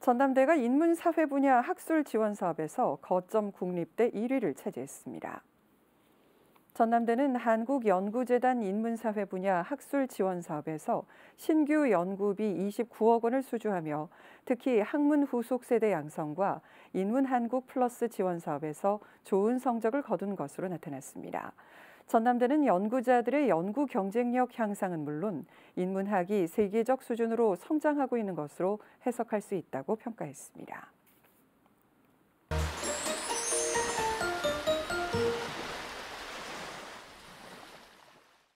전남대가 인문사회 분야 학술 지원 사업에서 거점 국립대 1위를 차지했습니다. 전남대는 한국연구재단 인문사회 분야 학술 지원 사업에서 신규 연구비 29억 원을 수주하며 특히 학문 후속 세대 양성과 인문한국 플러스 지원 사업에서 좋은 성적을 거둔 것으로 나타났습니다. 전남대는 연구자들의 연구 경쟁력 향상은 물론 인문학이 세계적 수준으로 성장하고 있는 것으로 해석할 수 있다고 평가했습니다.